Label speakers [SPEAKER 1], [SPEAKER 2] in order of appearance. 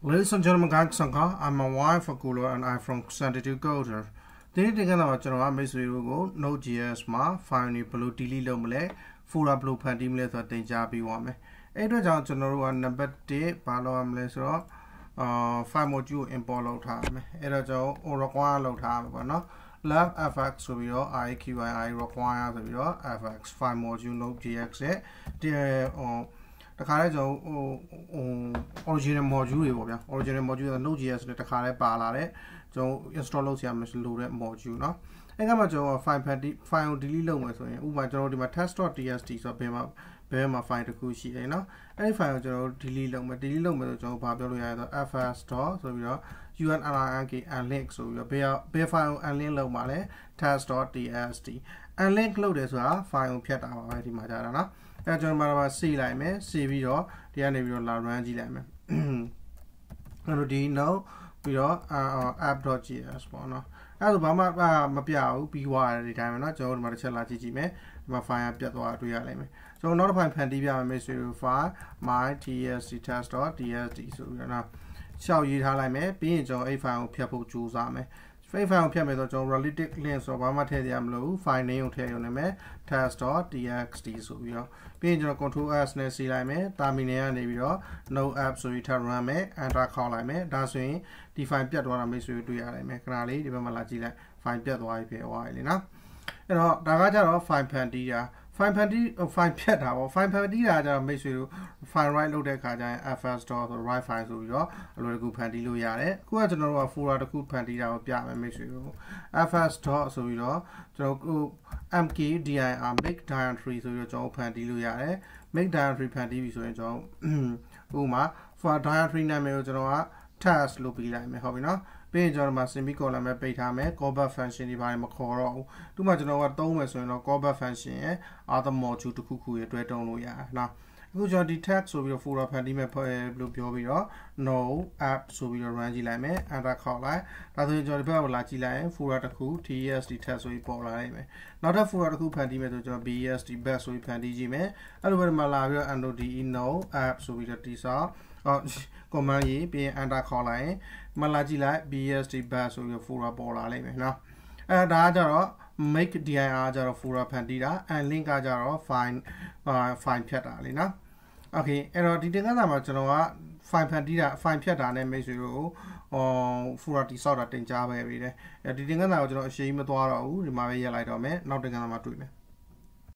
[SPEAKER 1] Ladies and gentlemen, guys, Sanka. I'm my wife, Akula, and I'm from Xanadu Coder. ဒီနေ့တင်ကတော့ကျွန်တော်ကမိတ်ဆွေတို့ကို Node.js မှာ file တွေဘယ်လို delete လုပ်မလဲ folder ဘယ်လိုဖန်တီးမလဲဆိုတာသင်ကြားပေးပါမယ်။အဲ့အတွက်ကြောင့်ကျွန်တော်တို့က number 1ဘာလုပ်ရမလဲဆိုတော့အာ file module ကို import လုပ်ထားမယ်။အဲ့တော့ကျွန်တော် on require လုပ်ထားမှာပေါ့နော်။ lab fx ဆိုပြီးတော့ iqi require ဆိုပြီးတော့ fx file module node.js ရဲ့ဟိုတခါတည်းကျွန်တော်ဟိုဟို original module တွေပေါ့ဗျာ original module က Node.js နဲ့တခါတည်းပါလာတယ်ကျွန်တော် install လုပ်စရာမလိုတဲ့ module เนาะအဲ့ကမှကျွန်တော် file file delete လုပ်မယ်ဆိုရင်ဥပမာကျွန်တော်ဒီမှာ test.txt ဆိုတော့ဘယ်မှာဘယ်မှာ file တစ်ခုရှိတယ်เนาะအဲ့ဒီ file ကိုကျွန်တော် delete လုပ်မယ် delete လုပ်မယ်ဆိုကျွန်တော်ဘာပြောလို့ရလဲဆိုတော့ fs. ဆိုပြီးတော့ unlink unlink ဆိုပြီးတော့ဘယ်ဘယ် file unlink လုပ်မှာလဲ test.txt unlink လုပ်တယ်ဆိုတာ file ဖြတ်တာပါပဲဒီမှာကြာတာနော်အဲကျွန်တော်မှာ save လိုက်မယ် save ပြီးတော့ဒီကနေပြီးတော့လာ run ကြည့်လိုက်မယ်အဲ့တော့ဒီ now ပြီးတော့ app.js ပေါ့နော်အဲ့ဒါဘာမှမပြဘူးပြီးွားတယ်ဒီတိုင်းပဲเนาะကျွန်တော်တို့ဒီမှာတစ်ချက်လာကြည့်ကြည့်မယ်ဒီမှာ file ပြတ်သွားတွေ့ရနိုင်မယ်ကျွန်တော်နောက်တစ်ဖိုင်ဖန်တီးပြမယ်မိတ်ဆွေတို့ file mytsctest.tsd ဆိုပြီးတော့ရှောက်ရေးထားလိုက်မယ်ပြီးရင်ကျွန်တော်အဲ့ file ကိုဖျက်ဖို့ကြိုးစားမယ် fake file ကိုဖြတ်မယ်ဆိုတော့ကျွန်တော် relative link ဆိုတော့ဘာမှထည့်ရမလို့ file name ကိုထည့်ရုံနဲ့မယ် test.txt ဆိုပြီးတော့ပြီးရင်ကျွန်တော် control s နဲ့စီလိုက်မယ် terminal ကနေပြီးတော့ no app ဆိုပြီးထပ် run မယ် enter ခေါက်လိုက်မယ်ဒါဆိုရင်ဒီ file ပြတ်သွားတာမိတ်ဆွေတို့တွေ့ရတယ်မယ်ခဏလေးဒီဘက်မှာလာကြည့်လိုက် file ပြတ်သွားပြီဖြစ်သွားပြီလေနော်အဲ့တော့ဒါကကြတော့ file ဖန်တီးတာ fine penalty fine ဖြတ်တာပေါ့ fine penalty တာကျတော့မိတ်ဆွေတို့ fine right လုပ်တဲ့အခါကျရင် fs dot ဆို right fine ဆိုပြီးတော့အလိုတကူဖန်တီးလို့ရတယ်အခုကကျွန်တော်တို့က fora တကူဖန်တီးတာကိုပြမယ်မိတ်ဆွေတို့ fs dot ဆိုပြီးတော့ကျွန်တော်တို့ mkdir make diary ဆိုပြီးတော့ကျွန်တော်ဖန်တီးလို့ရတယ် make diary ဖန်တီးပြီဆိုရင်ကျွန်တော်ဥပမာ for diary နာမည်ကိုကျွန်တော်က task လုပ်ပြီးလိုက်မယ်ဟုတ်ပြီနော်ပြီးရင်ကျွန်တော်ဒီမှာ semicolon ပဲပိတ်ထားမယ် callback function တွေဘာတွေမခေါ်တော့ဘူးဒီမှာကျွန်တော်ကတုံးမယ်ဆိုရင်တော့ callback function ရဲ့ other module တစ်ခုခုရဲ့တွဲတုံးလို့ရတယ်နော်အခုကျွန်တော်ဒီ tag ဆိုပြီးတော့ folder ဖန်တီးမယ်လို့ပြောပြီးတော့ no app ဆိုပြီးတော့ run ကြည့်လိုက်မယ် enter ခေါက်လိုက်ဒါဆိုရင်ကျွန်တော်ဒီဘက်ကိုလာကြည့်လိုက်ရင် folder တစ်ခု tsd tag ဆိုပြီးပေါ်လာနိုင်မယ်နောက်ထပ် folder တစ်ခုဖန်တီးမယ်ဆိုကျွန်တော် bsd back ဆိုပြီးဖန်တီးကြည့်မယ်အဲ့လိုပဲဒီမှာလာပြီးတော့ node no app ဆိုပြီးတော့တိဆောက်တော့ command ရေးပြီးရင် enter ခေါ်လိုက်ရင်မလာကြည့်လိုက် bsd bus ဆိုပြီး folder ပေါ်လာလိမ့်မယ်နော်အဲဒါကကြတော့ make dir ကြတော့ folder ဖန်တီးတာ and link ကကြတော့ file file ဖြတ်တာလေနော် okay အဲ့တော့ဒီတင်ကန်းစာမှာကျွန်တော်က file ဖန်တီးတာ file ဖြတ်တာနဲ့မိတ်ဆွေတို့ကိုဟော folder တိဆောက်တာတင်ကြားပေးပေးတယ်အဲဒီတင်ကန်းစာကိုကျွန်တော်အရှိန်မသွားတော့ဘူးဒီမှာပဲရက်လိုက်တော့မယ်နောက်တင်ကန်းစာမှာတွေ့မယ်